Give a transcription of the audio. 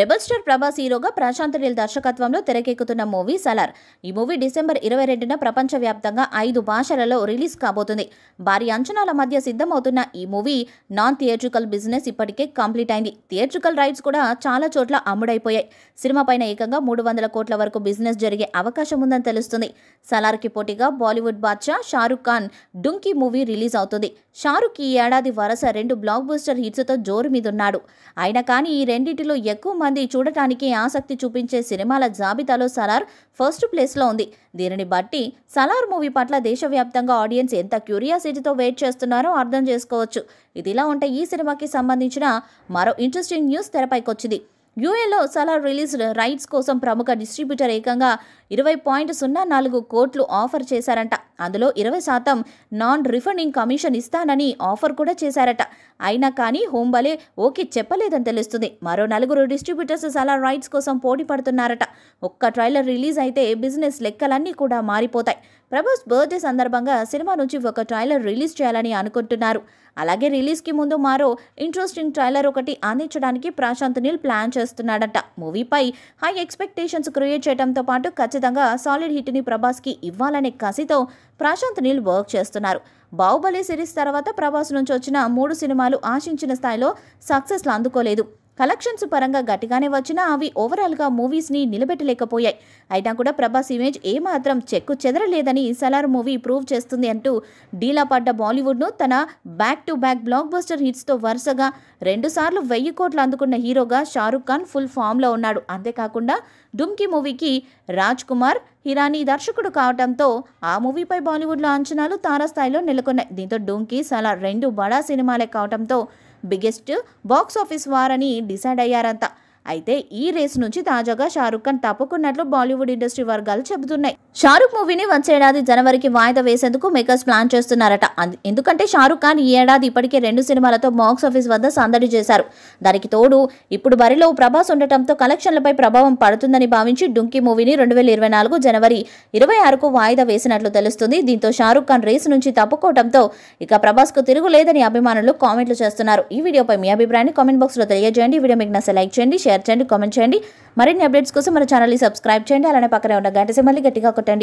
rebel star star Prabhas హీరోగా ప్రశాంత్ నీల్ దర్శకత్వంలో తెరకెక్కుతున్న మూవీ సలార్ ఈ మూవీ డిసెంబర్ ఇరవై రెండున ప్రపంచవ్యాప్తంగా ఐదు భాషలలో రిలీజ్ కాబోతుంది భారీ అంచనాల మధ్య సిద్ధమవుతున్న ఈ మూవీ నాన్ థియేట్రికల్ బిజినెస్ ఇప్పటికే కంప్లీట్ అయింది థియేట్రికల్ రైట్స్ కూడా చాలా చోట్ల అమ్ముడైపోయాయి సినిమా పైన ఏకంగా మూడు వందల కోట్ల వరకు బిజినెస్ జరిగే అవకాశం ఉందని తెలుస్తుంది సలార్కి పోటీగా బాలీవుడ్ బాద్షా షారుఖ్ ఖాన్ డుంకీ మూవీ రిలీజ్ అవుతుంది షారుఖ్ ఈ ఏడాది వరుస రెండు బ్లాక్ బూస్టర్ హిట్స్తో జోరు మీదున్నాడు అయినా కానీ ఈ రెండింటిలో ఎక్కువ మంది చూడటానికి ఆసక్తి చూపించే సినిమాల జాబితాలో సలార్ ఫస్ట్ ప్లేస్లో ఉంది దీనిని బట్టి సలార్ మూవీ పట్ల దేశవ్యాప్తంగా ఆడియన్స్ ఎంత క్యూరియాసిటీతో వెయిట్ చేస్తున్నారో అర్థం చేసుకోవచ్చు ఇదిలా ఉంటే ఈ సినిమాకి సంబంధించిన మరో ఇంట్రెస్టింగ్ న్యూస్ తెరపైకొచ్చింది యూఏలో సలార్ రిలీజ్ రైట్స్ కోసం ప్రముఖ డిస్ట్రిబ్యూటర్ ఏకంగా ఇరవై పాయింట్ సున్నా నాలుగు కోట్లు ఆఫర్ చేశారంట అందులో ఇరవై శాతం నాన్ రిఫండింగ్ కమిషన్ ఇస్తానని ఆఫర్ కూడా చేశారట అయినా కానీ హోంబలే ఓకే చెప్పలేదని తెలుస్తుంది మరో నలుగురు డిస్ట్రిబ్యూటర్స్ అలా రైట్స్ కోసం పోటీ పడుతున్నారట ఒక్క ట్రైలర్ రిలీజ్ అయితే బిజినెస్ లెక్కలన్నీ కూడా మారిపోతాయి ప్రభాస్ బర్త్డే సందర్భంగా సినిమా నుంచి ఒక ట్రైలర్ రిలీజ్ చేయాలని అనుకుంటున్నారు అలాగే రిలీజ్కి ముందు మరో ఇంట్రెస్టింగ్ ట్రైలర్ ఒకటి అందించడానికి ప్రశాంత్ నీల్ ప్లాన్ చేస్తున్నాడట మూవీపై హై ఎక్స్పెక్టేషన్స్ క్రియేట్ చేయడంతో పాటు ఖచ్చితంగా సాలిడ్ హిట్ని ప్రభాస్కి ఇవ్వాలనే కసితో ప్రశాంత్ నీల్ వర్క్ చేస్తున్నారు బాహుబలి సిరీస్ తర్వాత ప్రభాస్ నుంచి వచ్చిన మూడు సినిమాలు ఆశించిన స్థాయిలో సక్సెస్లు అందుకోలేదు కలెక్షన్స్ పరంగా గట్టిగానే వచ్చినా అవి ఓవరాల్గా మూవీస్ని నిలబెట్టలేకపోయాయి అయినా కూడా ప్రభాస్ ఇమేజ్ ఏమాత్రం చెక్కు చెదరలేదని సలార్ మూవీ ప్రూవ్ చేస్తుంది అంటూ డీలా పడ్డ బాలీవుడ్ను తన back to back blockbuster హిట్స్తో వరుసగా రెండుసార్లు వెయ్యి కోట్లు అందుకున్న హీరోగా షారుఖ్ ఖాన్ ఫుల్ ఫామ్లో ఉన్నాడు అంతేకాకుండా డుమ్కి మూవీకి రాజ్ కుమార్ హిరానీ దర్శకుడు కావడంతో ఆ మూవీపై బాలీవుడ్లో అంచనాలు తారాస్థాయిలో నెలకొన్నాయి దీంతో డూంకి సలార్ రెండు బడా సినిమాలే కావడంతో బిగ్గెస్ట్ బాక్స్ ఆఫీస్ వారని డిసైడ్ అయ్యారంతా అయితే ఈ రేస్ నుంచి తాజాగా షారుఖ్ ఖాన్ తప్పుకున్నట్లు బాలీవుడ్ ఇండస్ట్రీ వర్గాలు చెబుతున్నాయి షారుఖ్ మూవీని వచ్చేడాది జనవరికి వాయిదా వేసేందుకు మేకర్స్ ప్లాన్ చేస్తున్నారట ఎందుకంటే షారుఖ్ ఖాన్ ఈ ఏడాది ఇప్పటికే రెండు సినిమాలతో బాక్స్ ఆఫీస్ వద్ద సందడి చేశారు దానికి తోడు ఇప్పుడు బరిలో ప్రభాస్ ఉండటంతో కలెక్షన్లపై ప్రభావం పడుతుందని భావించి డుంకీ మూవీని రెండు వేల ఇరవై నాలుగు జనవరి ఇరవై ఆరుకు వాయిదా వేసినట్లు తెలుస్తుంది దీంతో షారుఖ్ ఖాన్ రేసు నుంచి తప్పుకోవడంతో ఇక ప్రభాస్ కు తిరుగులేదని అభిమానులు కామెంట్లు చేస్తున్నారు ఈ వీడియోపై మీ అభిప్రాయాన్ని కామెంట్ బాక్స్ లో తెలియజేయండి వీడియో మీకు నచ్చ లైక్ చేయండి షేర్ చేయండి కామెంట్ చేయండి మరిన్ని అప్డేట్స్ కోసం మన ఛానల్ని సబ్స్క్రైబ్ చేయండి అలానే పక్కనే ఉన్న గంట సిమ్మల్ని గట్టిగా కొట్టండి